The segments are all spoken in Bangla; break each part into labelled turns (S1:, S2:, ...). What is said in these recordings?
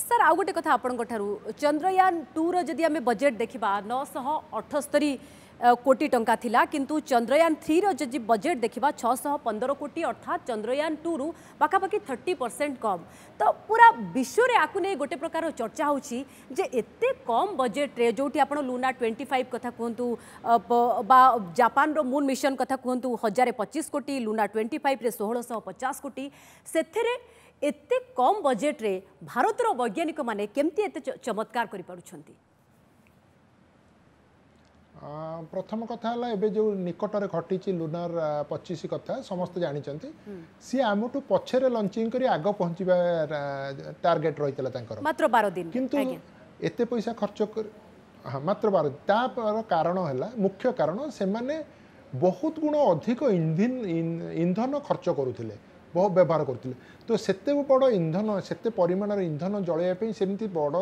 S1: सर आउ गोटे कथा आपण चंद्रयान टू रि आम बजेट देखा नौश अठस्तरी कोटी टंका थिला किंतु चंद्रयान थ्री रि बजेट देखा छःशह पंदर कोटी अर्थात चंद्रयान टू रु पखापाखि थर्टी परसेंट कम तो पूरा विश्व में आपको नहीं गोटे प्रकार चर्चा होते कम बजेट्रे जो आप लुना ट्वेंटी फाइव कथ कहतु जापान रून मिशन कथ कहतु हजार पचिश कोटी लुना ट्वेंटी फाइव षोलश पचास कोटी से कम बजेट्रे भारतर वैज्ञानिक मैंने केमती चमत्कार कर
S2: প্রথম কথা হল এবে যে নিকটরে ঘটিছি লুনার পঁচিশ কথা সমস্তে জাঁচান সি আমঠু পছরে লঞ্চিং করে আগ পৌঁছবা টার্গেট রয়েছে তাঁর মাত্র বার দিন কিন্তু এতে পয়সা খরচ করে হ্যাঁ মাত্র বার তাপর কারণ হল মুখ্য কারণ সেমানে বহুত গুণ অধিক ইন্ধন ইন্ধন খরচ করুলে বহু ব্যবহার করুলে তো সেতে বড় ইন্ধন সেতে পরিমাণর ইন্ধন জলাইয়া সেমতি বড়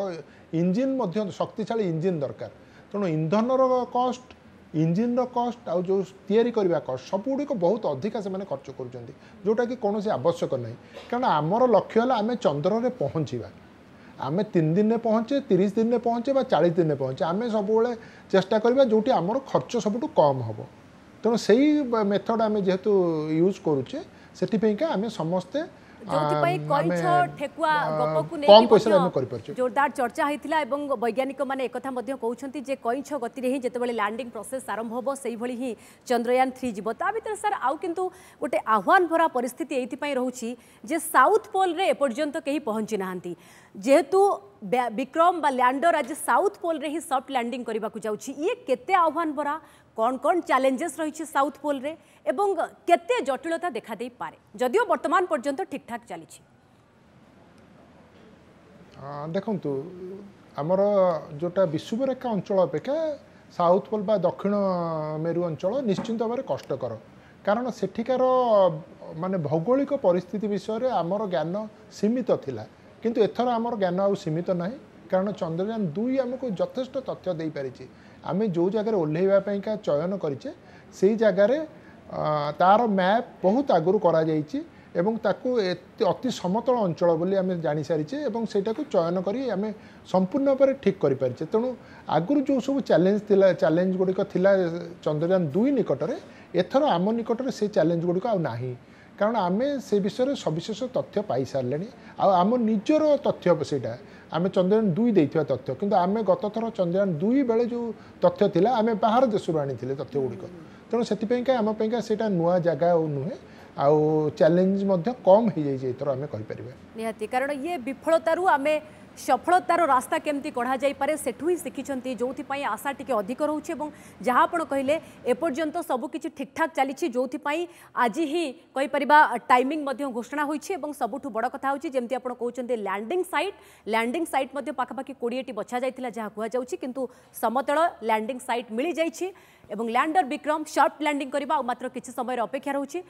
S2: ইঞ্জিন শক্তিশালী ইঞ্জিন দরকার ତେଣୁ ଇନ୍ଧନର କଷ୍ଟ ଇଞ୍ଜିନର କଷ୍ଟ ଆଉ ଯେଉଁ ତିଆରି କରିବା କଷ୍ଟ ସବୁଗୁଡ଼ିକ ବହୁତ ଅଧିକା ସେମାନେ ଖର୍ଚ୍ଚ କରୁଛନ୍ତି ଯେଉଁଟାକି କୌଣସି ଆବଶ୍ୟକ ନାହିଁ କାରଣ ଆମର ଲକ୍ଷ୍ୟ ହେଲା ଆମେ ଚନ୍ଦ୍ରରେ ପହଞ୍ଚିବା ଆମେ ତିନି ଦିନରେ ପହଞ୍ଚେ ତିରିଶ ଦିନରେ ପହଞ୍ଚେ ବା ଚାଳିଶ ଦିନରେ ପହଞ୍ଚେ ଆମେ ସବୁବେଳେ ଚେଷ୍ଟା କରିବା ଯେଉଁଠି ଆମର ଖର୍ଚ୍ଚ ସବୁଠୁ କମ୍ ହେବ ତେଣୁ ସେଇ ମେଥଡ଼ ଆମେ ଯେହେତୁ ୟୁଜ୍ କରୁଛେ ସେଥିପାଇଁକା ଆମେ ସମସ୍ତେ ଯୋଉଥିପାଇଁ କଇଁଛ
S1: ଠେକୁଆ ଗପକୁ ନେଇ ଜୋରଦାର ଚର୍ଚ୍ଚା ହୋଇଥିଲା ଏବଂ ବୈଜ୍ଞାନିକମାନେ ଏକଥା ମଧ୍ୟ କହୁଛନ୍ତି ଯେ କଇଁଛ ଗତିରେ ହିଁ ଯେତେବେଳେ ଲ୍ୟାଣ୍ଡିଂ ପ୍ରୋସେସ୍ ଆରମ୍ଭ ହେବ ସେଇଭଳି ହିଁ ଚନ୍ଦ୍ରୟାନ ଥ୍ରୀ ଯିବ ତା ଭିତରେ ସାର୍ ଆଉ କିନ୍ତୁ ଗୋଟେ ଆହ୍ୱାନ ଭରା ପରିସ୍ଥିତି ଏଇଥିପାଇଁ ରହୁଛି ଯେ ସାଉଥ୍ ପୋଲ୍ରେ ଏପର୍ଯ୍ୟନ୍ତ କେହି ପହଞ୍ଚି ନାହାନ୍ତି যেহেতু বিক্রম বা ল্যান্ডর আজ সাউথ পোলরে হি সফট ল্যান্ডিং করা যাচ্ছি ইয়ে কেতে আহ্বান ভরা কণ কণ চ্যালেঞ্জেস রয়েছে সাউথ পোলরে এবং কেতে জটিলতা দেখা দেই পারে যদিও বর্তমান পর্যন্ত ঠিকঠাক চালিছে
S2: দেখন্তু আমার যেটা বিশ্বরেখা অঞ্চল অপেক্ষা সাউথ পোল বা দক্ষিণ মেরু অঞ্চল নিশ্চিন্ত ভাবে কষ্টকর কারণ সেঠিকার মানে ভৌগোলিক পরিস্থিতি বিষয়ে আমার জ্ঞান সীমিত লা কিন্তু এথর আমার জ্ঞান আউ সীমিত না কারণ চন্দ্রযান দুই আমি যথেষ্ট তথ্য দিয়ে আমি যে জায়গায় ওহ্লাইবাপা চয়ন করেছে সেই জায়গায় তার ম্যাপ বহুত আগর করা যাইছে এবং তাকে অতি সমতল অঞ্চল বলে আমি জাঁ জাঁসারিছে এবং সেটাকে চয়ন করে আমি সম্পূর্ণভাবে ঠিক করে পারিছে তেমন আগর যে সব চ্যালেঞ্জ লা চ্যালেঞ্জ গুড়িক লা চন্দ্রযান দুই নিকটরে এথর আম নিকটরে সেই চ্যালেঞ্জ গুড়িক আউ କାରଣ ଆମେ ସେ ବିଷୟରେ ସବିଶେଷ ତଥ୍ୟ ପାଇସାରିଲେଣି ଆଉ ଆମ ନିଜର ତଥ୍ୟ ସେଇଟା ଆମେ ଚନ୍ଦ୍ରଯାନ ଦୁଇ ଦେଇଥିବା ତଥ୍ୟ କିନ୍ତୁ ଆମେ ଗତଥର ଚନ୍ଦ୍ରଯାନ ଦୁଇ ବେଳେ ଯେଉଁ ତଥ୍ୟ ଥିଲା ଆମେ ବାହାର ଦେଶରୁ ଆଣିଥିଲେ ତଥ୍ୟ ଗୁଡ଼ିକ ତେଣୁ ସେଥିପାଇଁକା ଆମ ପାଇଁକା ସେଇଟା ନୂଆ ଜାଗା ଆଉ ନୁହେଁ ଆଉ ଚ୍ୟାଲେଞ୍ଜ ମଧ୍ୟ କମ୍ ହେଇଯାଇଛି ଏଥର ଆମେ କହିପାରିବା
S1: ନିହାତି କାରଣ ଇଏ ବିଫଳତାରୁ ଆମେ সফলতার রাস্তা কেমতি কড়া যাইপরে সেঠু হি শিখিছেন যেপাই আশা টিকি অধিক রয়েছে এবং যা আপনার কহিলেন এপর্যন্ত সবুকিছি ঠিকঠাক চালছে যেপাই আজ হি কইপার টাইমিং ঘোষণা হয়েছে এবং সবুঠু বড় কথা হচ্ছে যেমন আপনার কৌন ল্যান্ডিং সাইট ল্যান্ডিং সাইট পাখাপাখি কোড়িয়েটি বছা যাই যা কুযাচ্ছে কিন্তু সমতল ল্যান্ডিং সাইট মিলি যাই এবং ল্যান্ডর বিক্রম সর্ট ল্যান্ডিং করা মাত্র কিছু সময়ের অপেক্ষা রয়েছে